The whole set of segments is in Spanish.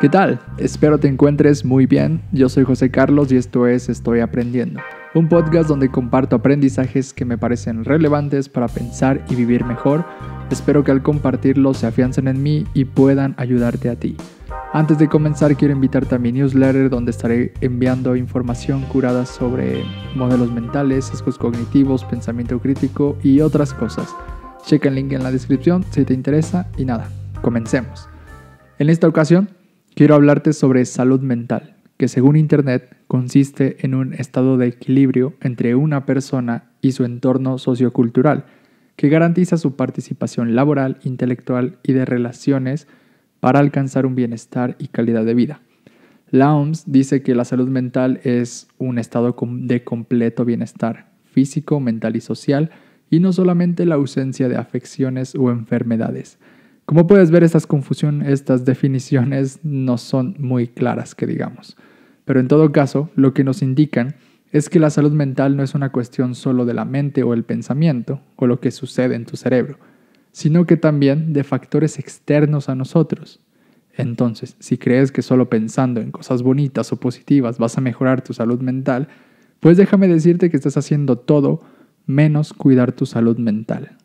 ¿Qué tal? Espero te encuentres muy bien. Yo soy José Carlos y esto es Estoy Aprendiendo, un podcast donde comparto aprendizajes que me parecen relevantes para pensar y vivir mejor. Espero que al compartirlos se afiancen en mí y puedan ayudarte a ti. Antes de comenzar quiero invitarte a mi newsletter donde estaré enviando información curada sobre modelos mentales, sesgos cognitivos, pensamiento crítico y otras cosas. Checa el link en la descripción si te interesa y nada, comencemos. En esta ocasión quiero hablarte sobre salud mental, que según Internet consiste en un estado de equilibrio entre una persona y su entorno sociocultural, que garantiza su participación laboral, intelectual y de relaciones para alcanzar un bienestar y calidad de vida. La OMS dice que la salud mental es un estado de completo bienestar físico, mental y social, y no solamente la ausencia de afecciones o enfermedades. Como puedes ver, estas confusiones, estas definiciones no son muy claras, que digamos. Pero en todo caso, lo que nos indican es que la salud mental no es una cuestión solo de la mente o el pensamiento o lo que sucede en tu cerebro, sino que también de factores externos a nosotros. Entonces, si crees que solo pensando en cosas bonitas o positivas vas a mejorar tu salud mental, pues déjame decirte que estás haciendo todo menos cuidar tu salud mental.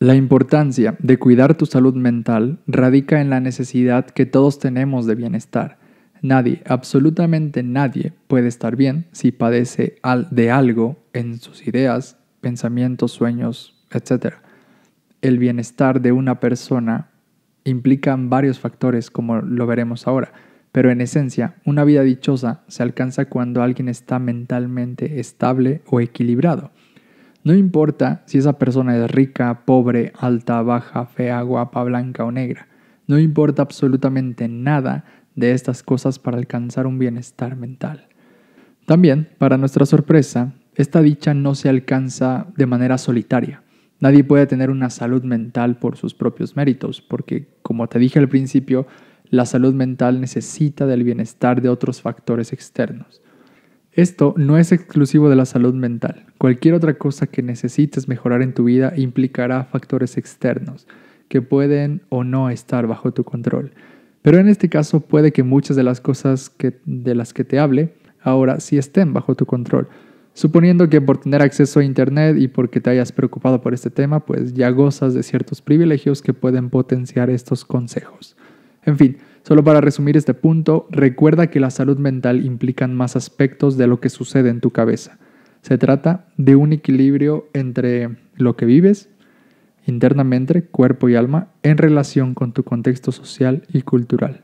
La importancia de cuidar tu salud mental radica en la necesidad que todos tenemos de bienestar. Nadie, absolutamente nadie, puede estar bien si padece de algo en sus ideas, pensamientos, sueños, etc. El bienestar de una persona implica varios factores, como lo veremos ahora, pero en esencia, una vida dichosa se alcanza cuando alguien está mentalmente estable o equilibrado. No importa si esa persona es rica, pobre, alta, baja, fea, guapa, blanca o negra. No importa absolutamente nada de estas cosas para alcanzar un bienestar mental. También, para nuestra sorpresa, esta dicha no se alcanza de manera solitaria. Nadie puede tener una salud mental por sus propios méritos, porque, como te dije al principio, la salud mental necesita del bienestar de otros factores externos. Esto no es exclusivo de la salud mental. Cualquier otra cosa que necesites mejorar en tu vida implicará factores externos que pueden o no estar bajo tu control. Pero en este caso puede que muchas de las cosas que, de las que te hable ahora sí estén bajo tu control. Suponiendo que por tener acceso a Internet y porque te hayas preocupado por este tema, pues ya gozas de ciertos privilegios que pueden potenciar estos consejos. En fin, Solo para resumir este punto, recuerda que la salud mental implica más aspectos de lo que sucede en tu cabeza. Se trata de un equilibrio entre lo que vives internamente, cuerpo y alma, en relación con tu contexto social y cultural.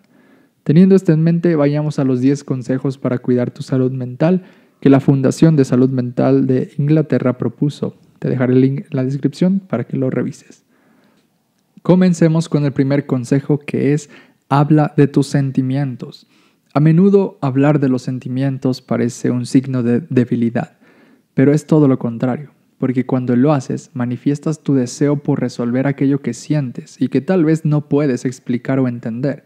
Teniendo esto en mente, vayamos a los 10 consejos para cuidar tu salud mental que la Fundación de Salud Mental de Inglaterra propuso. Te dejaré el link en la descripción para que lo revises. Comencemos con el primer consejo que es habla de tus sentimientos. A menudo hablar de los sentimientos parece un signo de debilidad, pero es todo lo contrario, porque cuando lo haces manifiestas tu deseo por resolver aquello que sientes y que tal vez no puedes explicar o entender.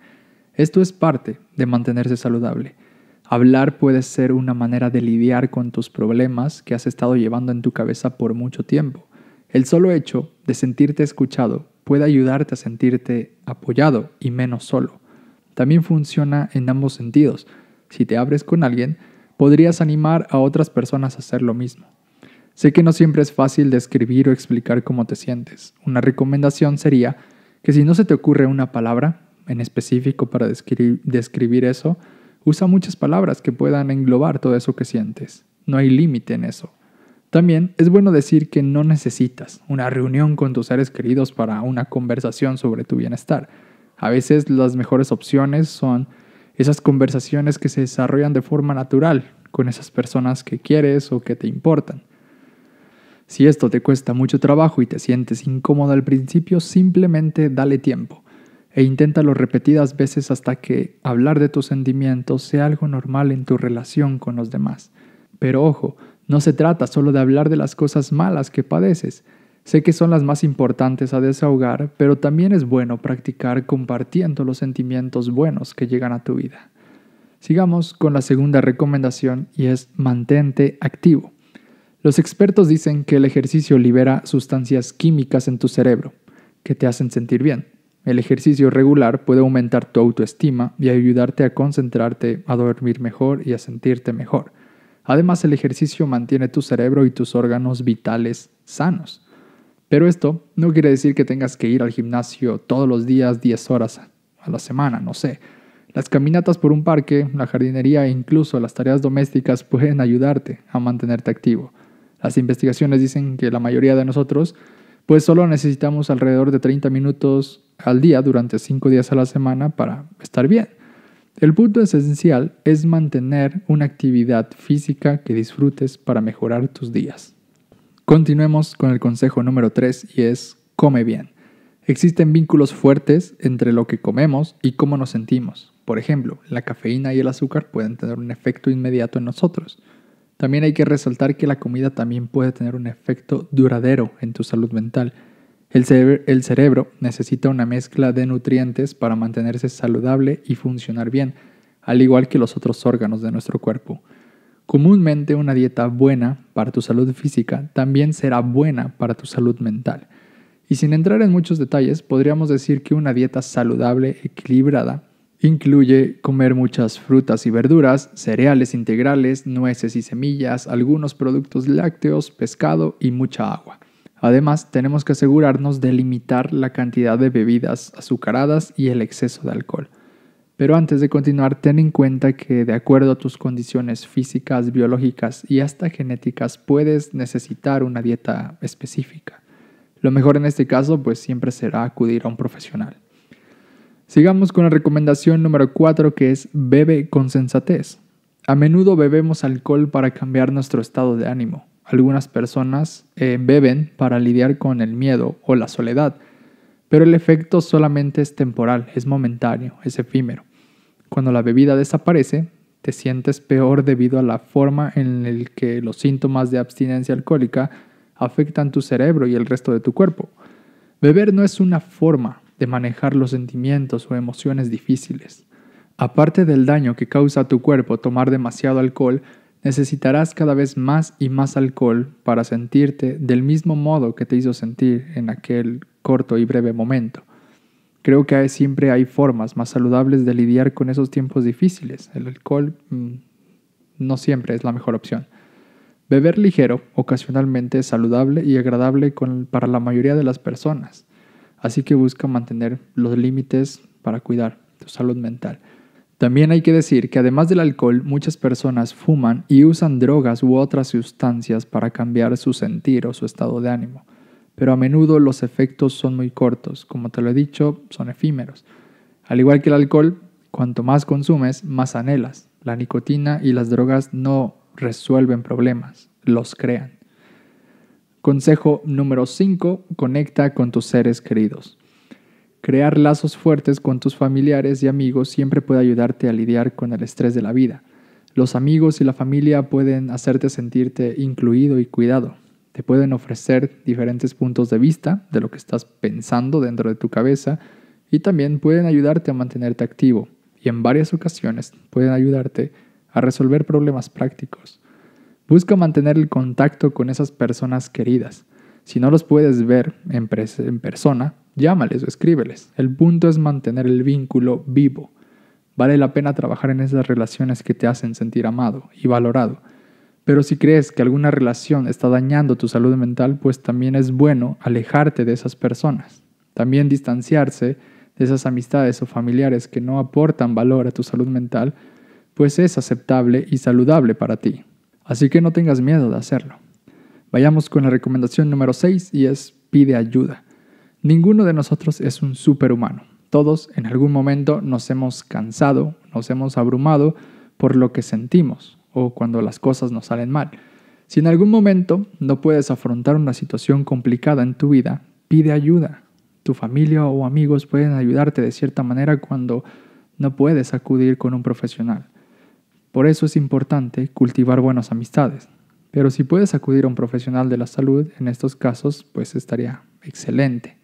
Esto es parte de mantenerse saludable. Hablar puede ser una manera de lidiar con tus problemas que has estado llevando en tu cabeza por mucho tiempo. El solo hecho de sentirte escuchado puede ayudarte a sentirte apoyado y menos solo. También funciona en ambos sentidos. Si te abres con alguien, podrías animar a otras personas a hacer lo mismo. Sé que no siempre es fácil describir o explicar cómo te sientes. Una recomendación sería que si no se te ocurre una palabra en específico para describir eso, usa muchas palabras que puedan englobar todo eso que sientes. No hay límite en eso. También es bueno decir que no necesitas una reunión con tus seres queridos para una conversación sobre tu bienestar. A veces las mejores opciones son esas conversaciones que se desarrollan de forma natural con esas personas que quieres o que te importan. Si esto te cuesta mucho trabajo y te sientes incómodo al principio, simplemente dale tiempo e inténtalo repetidas veces hasta que hablar de tus sentimientos sea algo normal en tu relación con los demás. Pero ojo, no se trata solo de hablar de las cosas malas que padeces. Sé que son las más importantes a desahogar, pero también es bueno practicar compartiendo los sentimientos buenos que llegan a tu vida. Sigamos con la segunda recomendación y es mantente activo. Los expertos dicen que el ejercicio libera sustancias químicas en tu cerebro, que te hacen sentir bien. El ejercicio regular puede aumentar tu autoestima y ayudarte a concentrarte, a dormir mejor y a sentirte mejor. Además, el ejercicio mantiene tu cerebro y tus órganos vitales sanos. Pero esto no quiere decir que tengas que ir al gimnasio todos los días 10 horas a la semana, no sé. Las caminatas por un parque, la jardinería e incluso las tareas domésticas pueden ayudarte a mantenerte activo. Las investigaciones dicen que la mayoría de nosotros pues solo necesitamos alrededor de 30 minutos al día durante 5 días a la semana para estar bien. El punto esencial es mantener una actividad física que disfrutes para mejorar tus días. Continuemos con el consejo número 3 y es come bien. Existen vínculos fuertes entre lo que comemos y cómo nos sentimos. Por ejemplo, la cafeína y el azúcar pueden tener un efecto inmediato en nosotros. También hay que resaltar que la comida también puede tener un efecto duradero en tu salud mental el, cerebro necesita una mezcla de nutrientes para mantenerse saludable y funcionar bien, al igual que los otros órganos de nuestro cuerpo. Comúnmente una dieta buena para tu salud física también será buena para tu salud mental. Y sin entrar en muchos detalles, podríamos decir que una dieta saludable, equilibrada, Incluye comer muchas frutas y verduras, cereales integrales, nueces y semillas, algunos productos lácteos, pescado y mucha agua. Además, tenemos que asegurarnos de limitar la cantidad de bebidas azucaradas y el exceso de alcohol. Pero antes de continuar, ten en cuenta que de acuerdo a tus condiciones físicas, biológicas y hasta genéticas puedes necesitar una dieta específica. Lo mejor en este caso pues siempre será acudir a un profesional. Sigamos con la recomendación número 4 que es bebe con sensatez. A menudo bebemos alcohol para cambiar nuestro estado de ánimo, algunas personas eh, beben para lidiar con el miedo o la soledad, pero el efecto solamente es temporal, es momentáneo, es efímero. Cuando la bebida desaparece, te sientes peor debido a la forma en la que los síntomas de abstinencia alcohólica afectan tu cerebro y el resto de tu cuerpo. Beber no es una forma de manejar los sentimientos o emociones difíciles. Aparte del daño que causa a tu cuerpo tomar demasiado alcohol, necesitarás cada vez más y más alcohol para sentirte del mismo modo que te hizo sentir en aquel corto y breve momento. Creo que siempre hay formas más saludables de lidiar con esos tiempos difíciles. El alcohol mm, no siempre es la mejor opción. Beber ligero ocasionalmente es saludable y agradable para la mayoría de las personas, así que busca mantener los límites para cuidar tu salud mental. También hay que decir que además del alcohol, muchas personas fuman y usan drogas u otras sustancias para cambiar su sentir o su estado de ánimo, pero a menudo los efectos son muy cortos, como te lo he dicho, son efímeros. Al igual que el alcohol, cuanto más consumes, más anhelas. La nicotina y las drogas no resuelven problemas, los crean. Consejo número 5, conecta con tus seres queridos. Crear lazos fuertes con tus familiares y amigos siempre puede ayudarte a lidiar con el estrés de la vida. Los amigos y la familia pueden hacerte sentirte incluido y cuidado. Te pueden ofrecer diferentes puntos de vista de lo que estás pensando dentro de tu cabeza y también pueden ayudarte a mantenerte activo y en varias ocasiones pueden ayudarte a resolver problemas prácticos. Busca mantener el contacto con esas personas queridas. Si no los puedes ver en, persona, llámales o escríbeles. El punto es mantener el vínculo vivo. Vale la pena trabajar en esas relaciones que te hacen sentir amado y valorado. Pero si crees que alguna relación está dañando tu salud mental, pues también es bueno alejarte de esas personas. También distanciarse de esas amistades o familiares que no aportan valor a tu salud mental, pues es aceptable y saludable para ti. Así que no tengas miedo de hacerlo. Vayamos con la recomendación número 6 y es pide ayuda. Ninguno de nosotros es un superhumano. Todos en algún momento nos hemos cansado, nos hemos abrumado por lo que sentimos o cuando las cosas nos salen mal. Si en algún momento no puedes afrontar una situación complicada en tu vida, pide ayuda. Tu familia o amigos pueden ayudarte de cierta manera cuando no puedes acudir con un profesional. Por eso es importante cultivar buenas amistades. Pero si puedes acudir a un profesional de la salud en estos casos, pues estaría excelente.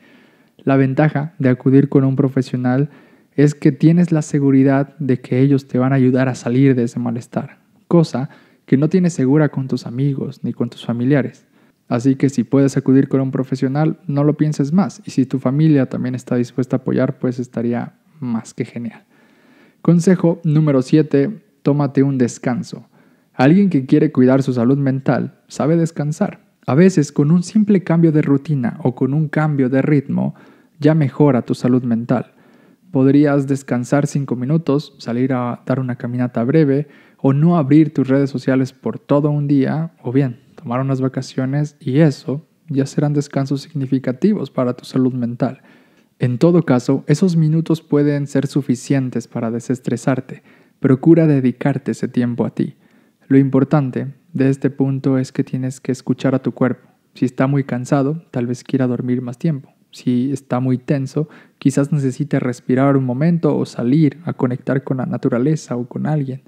La ventaja de acudir con un profesional es que tienes la seguridad de que ellos te van a ayudar a salir de ese malestar, cosa que no tienes segura con tus amigos ni con tus familiares. Así que si puedes acudir con un profesional, no lo pienses más y si tu familia también está dispuesta a apoyar, pues estaría más que genial. Consejo número 7, tómate un descanso. Alguien que quiere cuidar su salud mental sabe descansar. A veces con un simple cambio de rutina o con un cambio de ritmo, ya mejora tu salud mental. Podrías descansar cinco minutos, salir a dar una caminata breve o no abrir tus redes sociales por todo un día o bien tomar unas vacaciones y eso ya serán descansos significativos para tu salud mental. En todo caso, esos minutos pueden ser suficientes para desestresarte. Procura dedicarte ese tiempo a ti. Lo importante de este punto es que tienes que escuchar a tu cuerpo. Si está muy cansado, tal vez quiera dormir más tiempo si está muy tenso, quizás necesite respirar un momento o salir a conectar con la naturaleza o con alguien.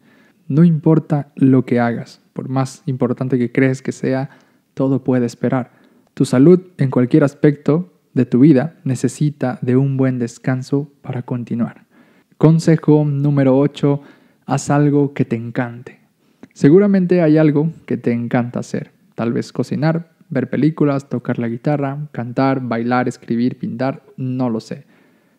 No importa lo que hagas, por más importante que crees que sea, todo puede esperar. Tu salud en cualquier aspecto de tu vida necesita de un buen descanso para continuar. Consejo número 8. Haz algo que te encante. Seguramente hay algo que te encanta hacer. Tal vez cocinar, ver películas, tocar la guitarra, cantar, bailar, escribir, pintar, no lo sé.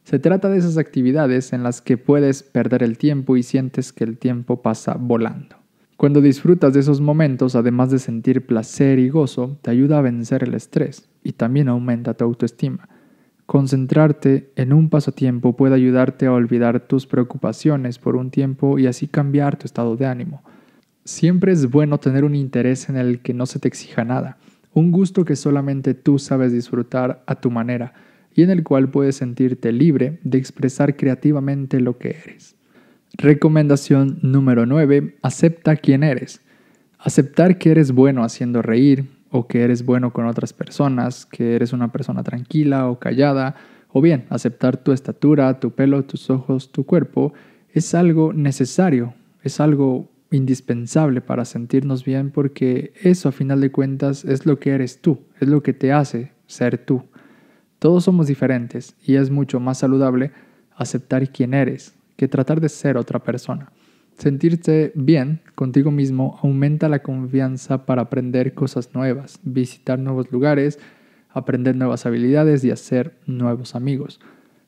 Se trata de esas actividades en las que puedes perder el tiempo y sientes que el tiempo pasa volando. Cuando disfrutas de esos momentos, además de sentir placer y gozo, te ayuda a vencer el estrés y también aumenta tu autoestima. Concentrarte en un pasatiempo puede ayudarte a olvidar tus preocupaciones por un tiempo y así cambiar tu estado de ánimo. Siempre es bueno tener un interés en el que no se te exija nada un gusto que solamente tú sabes disfrutar a tu manera y en el cual puedes sentirte libre de expresar creativamente lo que eres. Recomendación número 9. Acepta quién eres. Aceptar que eres bueno haciendo reír, o que eres bueno con otras personas, que eres una persona tranquila o callada, o bien aceptar tu estatura, tu pelo, tus ojos, tu cuerpo, es algo necesario, es algo indispensable para sentirnos bien porque eso a final de cuentas es lo que eres tú, es lo que te hace ser tú. Todos somos diferentes y es mucho más saludable aceptar quién eres que tratar de ser otra persona. Sentirte bien contigo mismo aumenta la confianza para aprender cosas nuevas, visitar nuevos lugares, aprender nuevas habilidades y hacer nuevos amigos.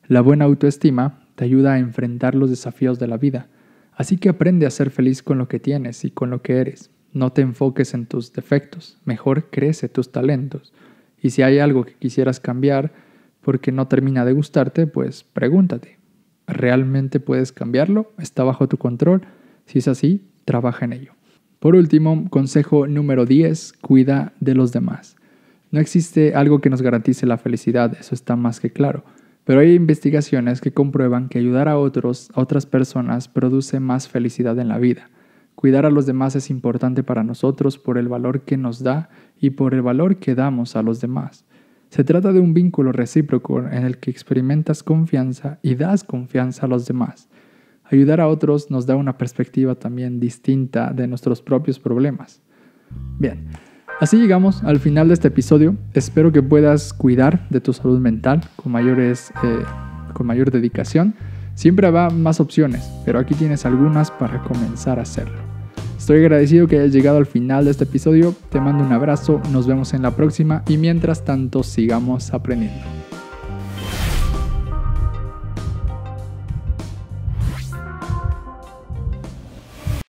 La buena autoestima te ayuda a enfrentar los desafíos de la vida Así que aprende a ser feliz con lo que tienes y con lo que eres. No te enfoques en tus defectos, mejor crece tus talentos. Y si hay algo que quisieras cambiar porque no termina de gustarte, pues pregúntate, ¿realmente puedes cambiarlo? ¿Está bajo tu control? Si es así, trabaja en ello. Por último, consejo número 10, cuida de los demás. No existe algo que nos garantice la felicidad, eso está más que claro. Pero hay investigaciones que comprueban que ayudar a otros, a otras personas, produce más felicidad en la vida. Cuidar a los demás es importante para nosotros por el valor que nos da y por el valor que damos a los demás. Se trata de un vínculo recíproco en el que experimentas confianza y das confianza a los demás. Ayudar a otros nos da una perspectiva también distinta de nuestros propios problemas. Bien, Así llegamos al final de este episodio. Espero que puedas cuidar de tu salud mental con, mayores, eh, con mayor dedicación. Siempre habrá más opciones, pero aquí tienes algunas para comenzar a hacerlo. Estoy agradecido que hayas llegado al final de este episodio. Te mando un abrazo, nos vemos en la próxima y mientras tanto sigamos aprendiendo.